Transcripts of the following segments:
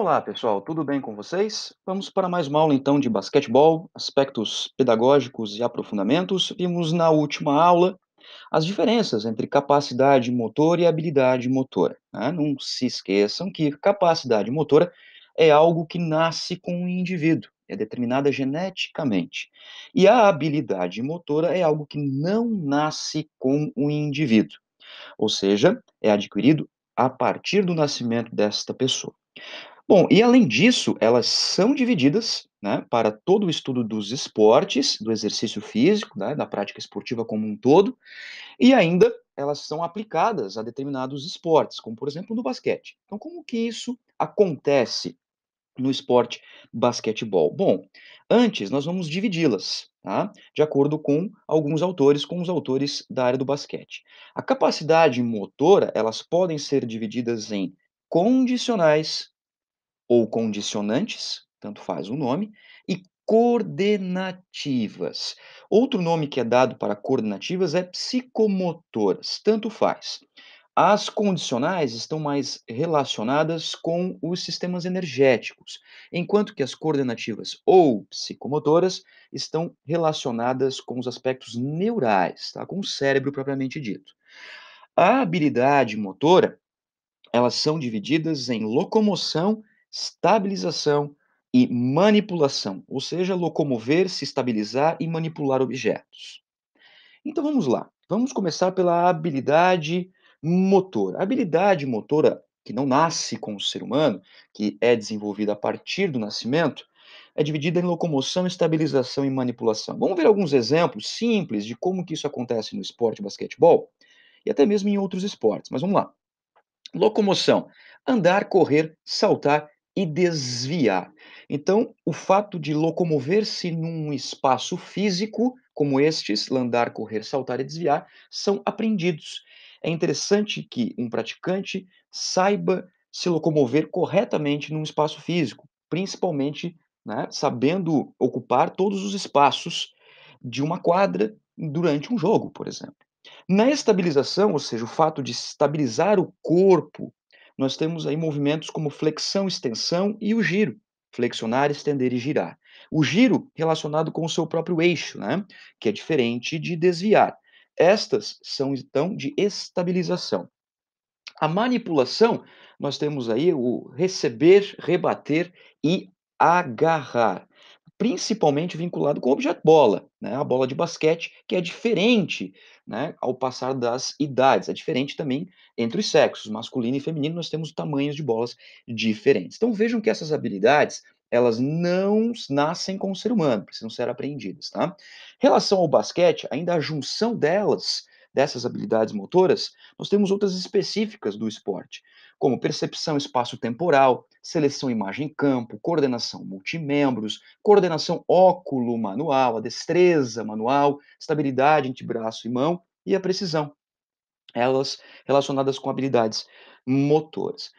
Olá, pessoal, tudo bem com vocês? Vamos para mais uma aula então de basquetebol, aspectos pedagógicos e aprofundamentos. Vimos na última aula as diferenças entre capacidade motor e habilidade motora. Né? Não se esqueçam que capacidade motora é algo que nasce com o indivíduo, é determinada geneticamente. E a habilidade motora é algo que não nasce com o indivíduo, ou seja, é adquirido a partir do nascimento desta pessoa. Bom, e além disso, elas são divididas né, para todo o estudo dos esportes, do exercício físico, né, da prática esportiva como um todo, e ainda elas são aplicadas a determinados esportes, como por exemplo no basquete. Então, como que isso acontece no esporte basquetebol? Bom, antes nós vamos dividi-las, tá? de acordo com alguns autores, com os autores da área do basquete. A capacidade motora, elas podem ser divididas em condicionais ou condicionantes, tanto faz o nome, e coordenativas. Outro nome que é dado para coordenativas é psicomotoras, tanto faz. As condicionais estão mais relacionadas com os sistemas energéticos, enquanto que as coordenativas ou psicomotoras estão relacionadas com os aspectos neurais, tá? com o cérebro propriamente dito. A habilidade motora, elas são divididas em locomoção estabilização e manipulação, ou seja, locomover, se estabilizar e manipular objetos. Então vamos lá. Vamos começar pela habilidade motora. A habilidade motora, que não nasce com o ser humano, que é desenvolvida a partir do nascimento, é dividida em locomoção, estabilização e manipulação. Vamos ver alguns exemplos simples de como que isso acontece no esporte basquetebol e até mesmo em outros esportes. Mas vamos lá. Locomoção: andar, correr, saltar e desviar. Então, o fato de locomover-se num espaço físico, como estes, landar, correr, saltar e desviar, são aprendidos. É interessante que um praticante saiba se locomover corretamente num espaço físico, principalmente né, sabendo ocupar todos os espaços de uma quadra durante um jogo, por exemplo. Na estabilização, ou seja, o fato de estabilizar o corpo nós temos aí movimentos como flexão, extensão e o giro. Flexionar, estender e girar. O giro relacionado com o seu próprio eixo, né? que é diferente de desviar. Estas são, então, de estabilização. A manipulação, nós temos aí o receber, rebater e agarrar principalmente vinculado com o objeto bola, né? a bola de basquete, que é diferente né? ao passar das idades, é diferente também entre os sexos, masculino e feminino, nós temos tamanhos de bolas diferentes. Então vejam que essas habilidades, elas não nascem com o ser humano, precisam ser aprendidas. Tá? Relação ao basquete, ainda a junção delas dessas habilidades motoras, nós temos outras específicas do esporte, como percepção espaço-temporal, seleção imagem-campo, coordenação multimembros, coordenação óculo-manual, a destreza manual, estabilidade entre braço e mão e a precisão, elas relacionadas com habilidades motoras.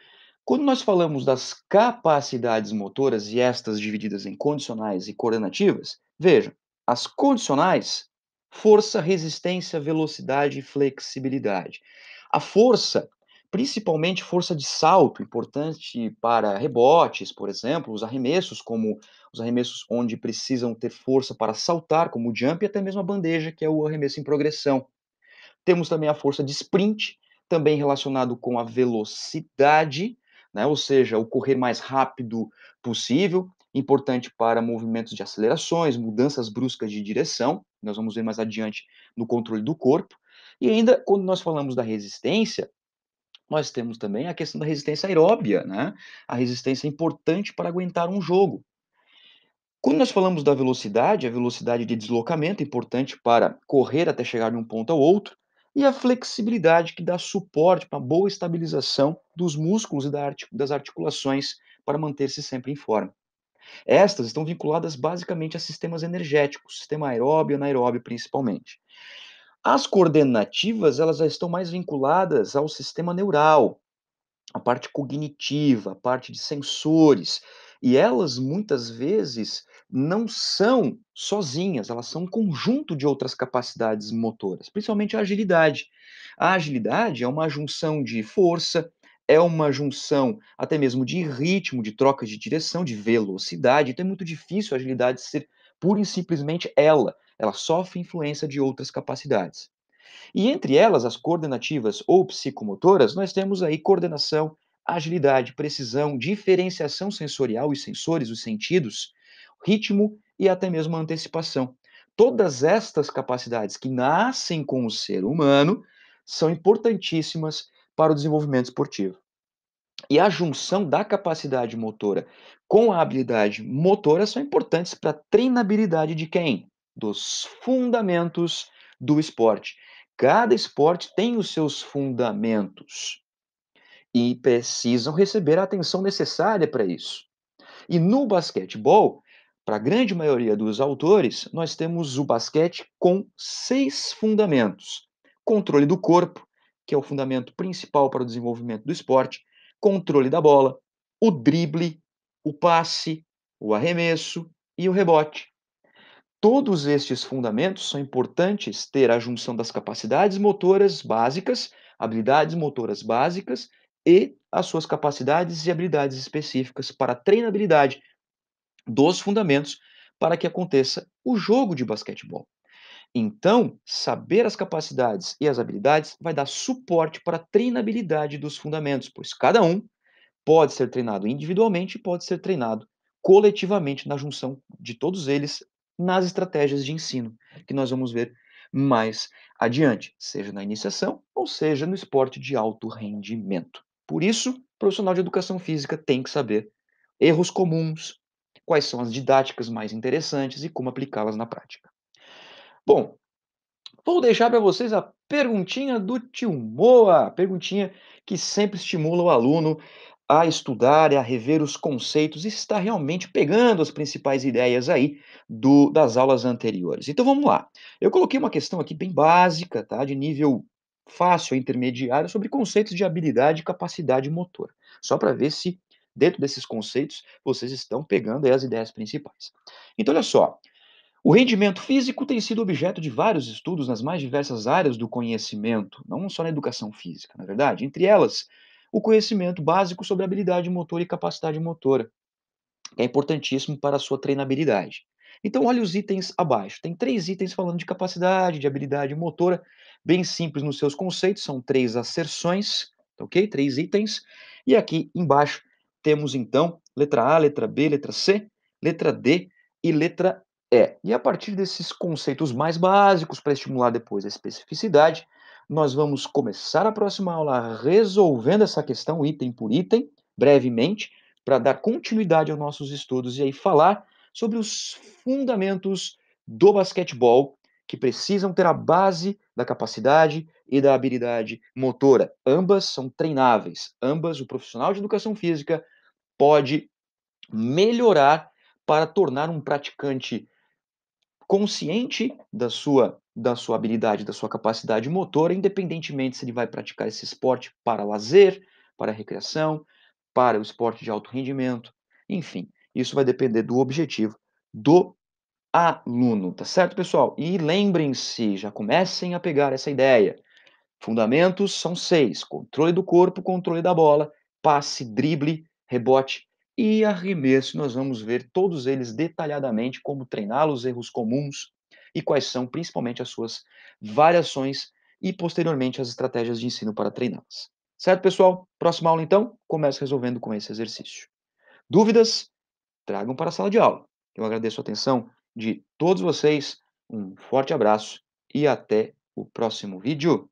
Quando nós falamos das capacidades motoras e estas divididas em condicionais e coordenativas, vejam, as condicionais força, resistência, velocidade e flexibilidade. A força, principalmente força de salto, importante para rebotes, por exemplo, os arremessos, como os arremessos onde precisam ter força para saltar, como o jump, e até mesmo a bandeja, que é o arremesso em progressão. Temos também a força de sprint, também relacionado com a velocidade, né? ou seja, o correr mais rápido possível importante para movimentos de acelerações, mudanças bruscas de direção, nós vamos ver mais adiante no controle do corpo. E ainda, quando nós falamos da resistência, nós temos também a questão da resistência aeróbia, né? A resistência é importante para aguentar um jogo. Quando nós falamos da velocidade, a velocidade de deslocamento é importante para correr até chegar de um ponto ao outro, e a flexibilidade que dá suporte para boa estabilização dos músculos e das articulações para manter-se sempre em forma. Estas estão vinculadas basicamente a sistemas energéticos, sistema aeróbio e anaeróbio principalmente. As coordenativas, elas já estão mais vinculadas ao sistema neural, a parte cognitiva, a parte de sensores, e elas muitas vezes não são sozinhas, elas são um conjunto de outras capacidades motoras, principalmente a agilidade. A agilidade é uma junção de força, é uma junção até mesmo de ritmo, de troca de direção, de velocidade, então é muito difícil a agilidade ser pura e simplesmente ela, ela sofre influência de outras capacidades. E entre elas, as coordenativas ou psicomotoras, nós temos aí coordenação, agilidade, precisão, diferenciação sensorial, os sensores, os sentidos, ritmo e até mesmo antecipação. Todas estas capacidades que nascem com o ser humano são importantíssimas para o desenvolvimento esportivo. E a junção da capacidade motora com a habilidade motora são importantes para a treinabilidade de quem? Dos fundamentos do esporte. Cada esporte tem os seus fundamentos e precisam receber a atenção necessária para isso. E no basquetebol, para a grande maioria dos autores, nós temos o basquete com seis fundamentos: controle do corpo, que é o fundamento principal para o desenvolvimento do esporte, controle da bola, o drible, o passe, o arremesso e o rebote. Todos estes fundamentos são importantes ter a junção das capacidades motoras básicas, habilidades motoras básicas e as suas capacidades e habilidades específicas para a treinabilidade dos fundamentos para que aconteça o jogo de basquetebol. Então, saber as capacidades e as habilidades vai dar suporte para a treinabilidade dos fundamentos, pois cada um pode ser treinado individualmente e pode ser treinado coletivamente na junção de todos eles nas estratégias de ensino, que nós vamos ver mais adiante, seja na iniciação ou seja no esporte de alto rendimento. Por isso, o profissional de educação física tem que saber erros comuns, quais são as didáticas mais interessantes e como aplicá-las na prática. Bom, vou deixar para vocês a perguntinha do tio Moa, perguntinha que sempre estimula o aluno a estudar e a rever os conceitos e está realmente pegando as principais ideias aí do, das aulas anteriores. Então vamos lá. Eu coloquei uma questão aqui bem básica, tá? De nível fácil a intermediário sobre conceitos de habilidade e capacidade motor. Só para ver se dentro desses conceitos vocês estão pegando as ideias principais. Então olha só, o rendimento físico tem sido objeto de vários estudos nas mais diversas áreas do conhecimento, não só na educação física, na é verdade. Entre elas, o conhecimento básico sobre habilidade motora e capacidade motora, que é importantíssimo para a sua treinabilidade. Então, olha os itens abaixo. Tem três itens falando de capacidade, de habilidade motora, bem simples nos seus conceitos, são três asserções, tá ok? Três itens. E aqui embaixo temos, então, letra A, letra B, letra C, letra D e letra é, e a partir desses conceitos mais básicos para estimular depois a especificidade, nós vamos começar a próxima aula resolvendo essa questão item por item, brevemente, para dar continuidade aos nossos estudos e aí falar sobre os fundamentos do basquetebol que precisam ter a base da capacidade e da habilidade motora. Ambas são treináveis, ambas o profissional de educação física pode melhorar para tornar um praticante consciente da sua da sua habilidade, da sua capacidade motora, independentemente se ele vai praticar esse esporte para lazer, para recreação, para o esporte de alto rendimento, enfim, isso vai depender do objetivo do aluno, tá certo, pessoal? E lembrem-se, já comecem a pegar essa ideia. Fundamentos são seis: controle do corpo, controle da bola, passe, drible, rebote e arremesso, nós vamos ver todos eles detalhadamente, como treiná-los, erros comuns e quais são principalmente as suas variações e posteriormente as estratégias de ensino para treiná-las. Certo, pessoal? Próxima aula então, começa resolvendo com esse exercício. Dúvidas? Tragam para a sala de aula. Eu agradeço a atenção de todos vocês, um forte abraço e até o próximo vídeo.